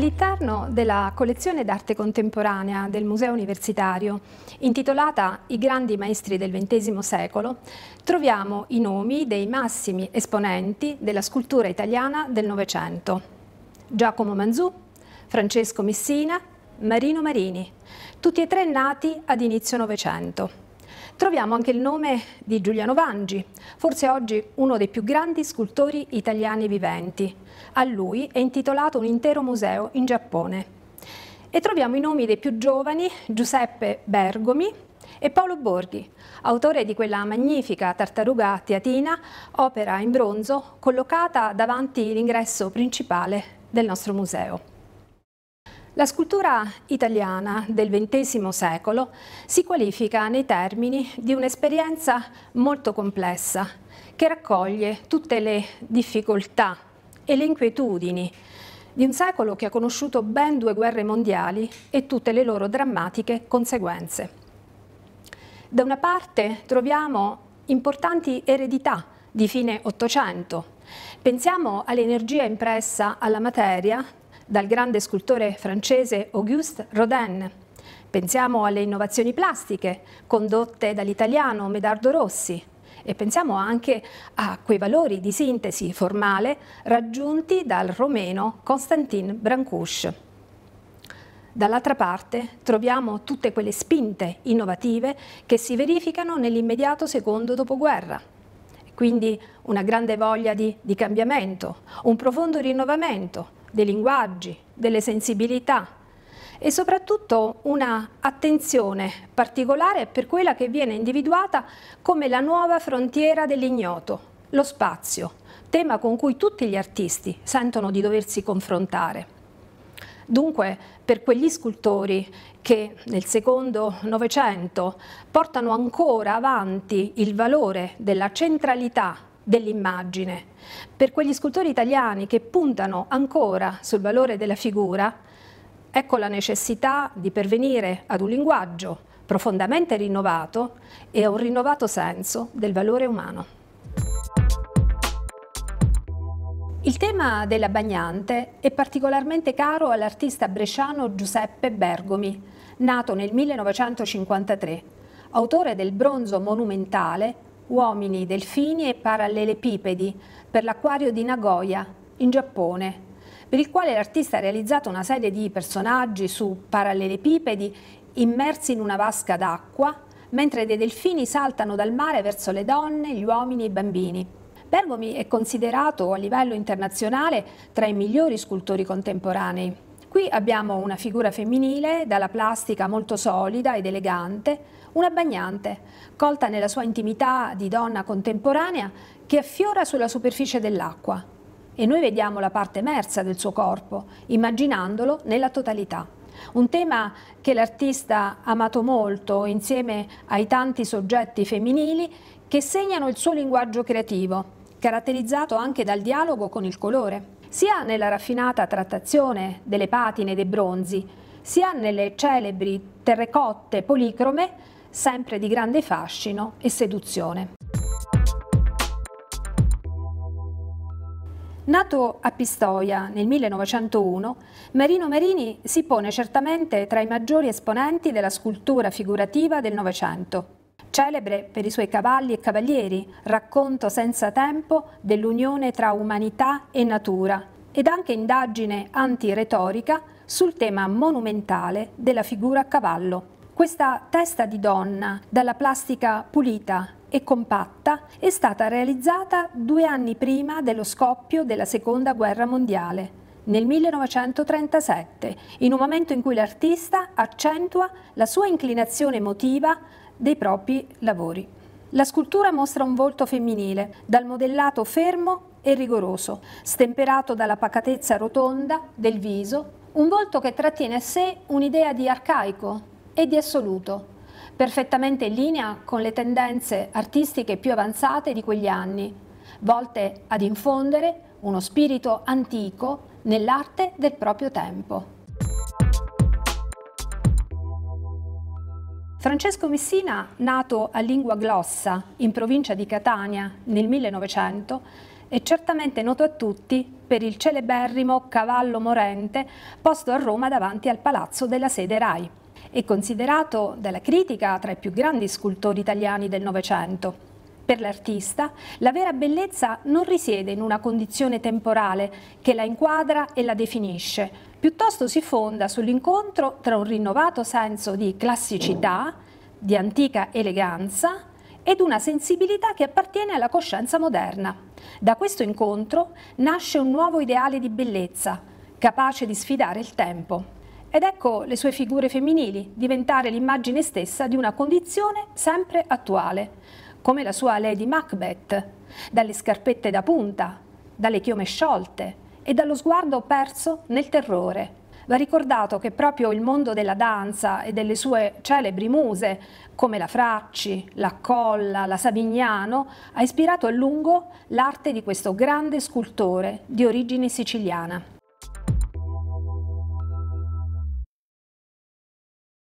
all'interno della collezione d'arte contemporanea del Museo Universitario, intitolata I grandi maestri del XX secolo, troviamo i nomi dei massimi esponenti della scultura italiana del Novecento. Giacomo Manzù, Francesco Messina, Marino Marini, tutti e tre nati ad inizio Novecento. Troviamo anche il nome di Giuliano Vangi, forse oggi uno dei più grandi scultori italiani viventi. A lui è intitolato un intero museo in Giappone. E troviamo i nomi dei più giovani, Giuseppe Bergomi, e Paolo Borghi, autore di quella magnifica tartaruga teatina, opera in bronzo, collocata davanti l'ingresso principale del nostro museo. La scultura italiana del XX secolo si qualifica nei termini di un'esperienza molto complessa che raccoglie tutte le difficoltà e le inquietudini di un secolo che ha conosciuto ben due guerre mondiali e tutte le loro drammatiche conseguenze. Da una parte troviamo importanti eredità di fine Ottocento. Pensiamo all'energia impressa alla materia dal grande scultore francese Auguste Rodin. Pensiamo alle innovazioni plastiche condotte dall'italiano Medardo Rossi e pensiamo anche a quei valori di sintesi formale raggiunti dal romeno Constantin Brancusch. Dall'altra parte troviamo tutte quelle spinte innovative che si verificano nell'immediato secondo dopoguerra. Quindi una grande voglia di, di cambiamento, un profondo rinnovamento, dei linguaggi, delle sensibilità e soprattutto una attenzione particolare per quella che viene individuata come la nuova frontiera dell'ignoto, lo spazio, tema con cui tutti gli artisti sentono di doversi confrontare. Dunque, per quegli scultori che nel secondo Novecento portano ancora avanti il valore della centralità dell'immagine. Per quegli scultori italiani che puntano ancora sul valore della figura, ecco la necessità di pervenire ad un linguaggio profondamente rinnovato e a un rinnovato senso del valore umano. Il tema della bagnante è particolarmente caro all'artista bresciano Giuseppe Bergomi, nato nel 1953, autore del bronzo monumentale uomini, delfini e parallelepipedi per l'acquario di Nagoya, in Giappone, per il quale l'artista ha realizzato una serie di personaggi su parallelepipedi immersi in una vasca d'acqua, mentre dei delfini saltano dal mare verso le donne, gli uomini e i bambini. Bergomi è considerato a livello internazionale tra i migliori scultori contemporanei. Qui abbiamo una figura femminile dalla plastica molto solida ed elegante, una bagnante, colta nella sua intimità di donna contemporanea che affiora sulla superficie dell'acqua. E noi vediamo la parte emersa del suo corpo, immaginandolo nella totalità. Un tema che l'artista ha amato molto insieme ai tanti soggetti femminili che segnano il suo linguaggio creativo, caratterizzato anche dal dialogo con il colore sia nella raffinata trattazione delle patine dei bronzi, sia nelle celebri terrecotte policrome, sempre di grande fascino e seduzione. Nato a Pistoia nel 1901, Marino Marini si pone certamente tra i maggiori esponenti della scultura figurativa del Novecento celebre per i suoi cavalli e cavalieri, racconto senza tempo dell'unione tra umanità e natura, ed anche indagine antiretorica sul tema monumentale della figura a cavallo. Questa testa di donna, dalla plastica pulita e compatta, è stata realizzata due anni prima dello scoppio della Seconda Guerra Mondiale, nel 1937, in un momento in cui l'artista accentua la sua inclinazione emotiva dei propri lavori. La scultura mostra un volto femminile, dal modellato fermo e rigoroso, stemperato dalla pacatezza rotonda del viso, un volto che trattiene a sé un'idea di arcaico e di assoluto, perfettamente in linea con le tendenze artistiche più avanzate di quegli anni, volte ad infondere uno spirito antico nell'arte del proprio tempo. Francesco Messina, nato a Lingua Glossa, in provincia di Catania, nel 1900, è certamente noto a tutti per il celeberrimo cavallo morente posto a Roma davanti al palazzo della sede RAI. È considerato dalla critica tra i più grandi scultori italiani del Novecento. Per l'artista, la vera bellezza non risiede in una condizione temporale che la inquadra e la definisce, piuttosto si fonda sull'incontro tra un rinnovato senso di classicità, di antica eleganza ed una sensibilità che appartiene alla coscienza moderna. Da questo incontro nasce un nuovo ideale di bellezza, capace di sfidare il tempo. Ed ecco le sue figure femminili diventare l'immagine stessa di una condizione sempre attuale, come la sua Lady Macbeth, dalle scarpette da punta, dalle chiome sciolte, e dallo sguardo perso nel terrore. Va ricordato che proprio il mondo della danza e delle sue celebri muse, come la Fracci, la Colla, la Savignano, ha ispirato a lungo l'arte di questo grande scultore di origine siciliana.